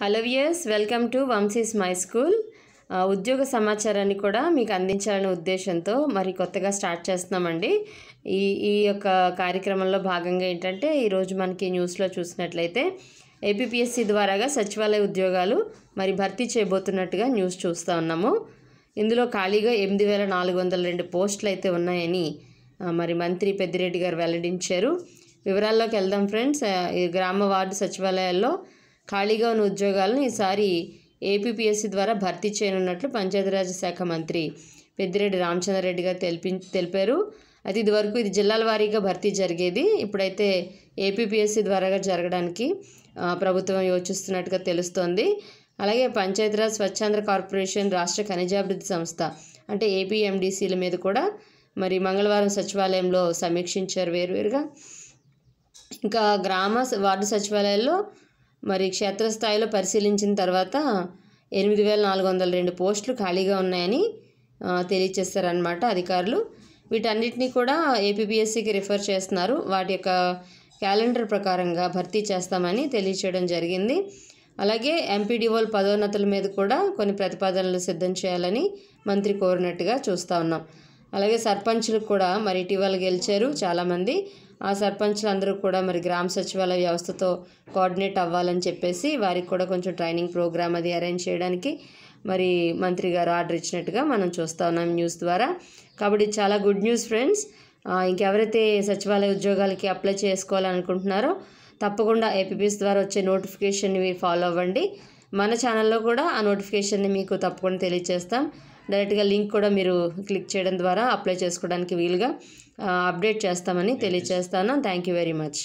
hello viewers welcome to Vamshi's my school ఉద్యోగ సమాచారాన్ని కూడా మీకు అందించాలనే ఉద్దేశంతో మరి కొత్తగా స్టార్ట్ చేస్తున్నామండి ఈ ఈ యొక్క కార్యక్రమంలో భాగంగా ఏంటంటే ఈరోజు మనకి న్యూస్లో చూసినట్లయితే ఏపీపీఎస్సీ ద్వారాగా సచివాలయ ఉద్యోగాలు మరి భర్తీ చేయబోతున్నట్టుగా న్యూస్ చూస్తూ ఉన్నాము ఇందులో ఖాళీగా ఎనిమిది వేల నాలుగు వందల రెండు పోస్టులు అయితే ఉన్నాయని మరి మంత్రి పెద్దిరెడ్డి గారు వెల్లడించారు వివరాల్లోకి వెళ్దాం ఫ్రెండ్స్ గ్రామ వార్డు సచివాలయాల్లో ఖాళీగా ఉన్న ఉద్యోగాలను ఈసారి ఏపీపీఎస్సీ ద్వారా భర్తీ చేయనున్నట్లు పంచాయతీరాజ్ శాఖ మంత్రి పెద్దిరెడ్డి రెడ్డి గారు తెలిపి తెలిపారు అయితే ఇదివరకు ఇది జిల్లాల వారీగా భర్తీ జరిగేది ఇప్పుడైతే ఏపీపీఎస్సీ ద్వారా జరగడానికి ప్రభుత్వం యోచిస్తున్నట్టుగా తెలుస్తోంది అలాగే పంచాయతీరాజ్ స్వచ్ఛాంధ్ర కార్పొరేషన్ రాష్ట్ర ఖనిజాభివృద్ధి సంస్థ అంటే ఏపీఎండిసీల మీద కూడా మరి మంగళవారం సచివాలయంలో సమీక్షించారు వేరువేరుగా ఇంకా గ్రామ వార్డు సచివాలయాల్లో మరి క్షేత్రస్థాయిలో పరిశీలించిన తర్వాత ఎనిమిది వేల నాలుగు వందల రెండు పోస్టులు ఖాళీగా ఉన్నాయని తెలియచేస్తారనమాట అధికారులు వీటన్నిటినీ కూడా ఏపీపీఎస్సీకి రిఫర్ చేస్తున్నారు వాటి యొక్క క్యాలెండర్ ప్రకారంగా భర్తీ చేస్తామని తెలియచేయడం జరిగింది అలాగే ఎంపీడీఓల పదోన్నతుల మీద కూడా కొన్ని ప్రతిపాదనలు సిద్ధం చేయాలని మంత్రి కోరినట్టుగా చూస్తూ ఉన్నాం అలాగే సర్పంచ్లకు కూడా మరి ఇటీవల గెలిచారు చాలామంది ఆ సర్పంచ్లు అందరూ కూడా మరి గ్రామ సచివాలయ వ్యవస్థతో కోఆర్డినేట్ అవ్వాలని చెప్పేసి వారికి కూడా కొంచెం ట్రైనింగ్ ప్రోగ్రామ్ అది అరేంజ్ చేయడానికి మరి మంత్రి గారు ఆర్డర్ ఇచ్చినట్టుగా మనం చూస్తూ ఉన్నాం న్యూస్ ద్వారా కాబట్టి చాలా గుడ్ న్యూస్ ఫ్రెండ్స్ ఇంకెవరైతే సచివాలయ ఉద్యోగాలకి అప్లై చేసుకోవాలనుకుంటున్నారో తప్పకుండా ఏపీపీఎస్ ద్వారా వచ్చే నోటిఫికేషన్ని ఫాలో అవ్వండి మన ఛానల్లో కూడా ఆ నోటిఫికేషన్ని మీకు తప్పకుండా తెలియజేస్తాం డైరెక్ట్గా లింక్ కూడా మీరు క్లిక్ చేయడం ద్వారా అప్లై చేసుకోవడానికి వీలుగా అప్డేట్ చేస్తామని తెలియజేస్తాను థ్యాంక్ యూ వెరీ మచ్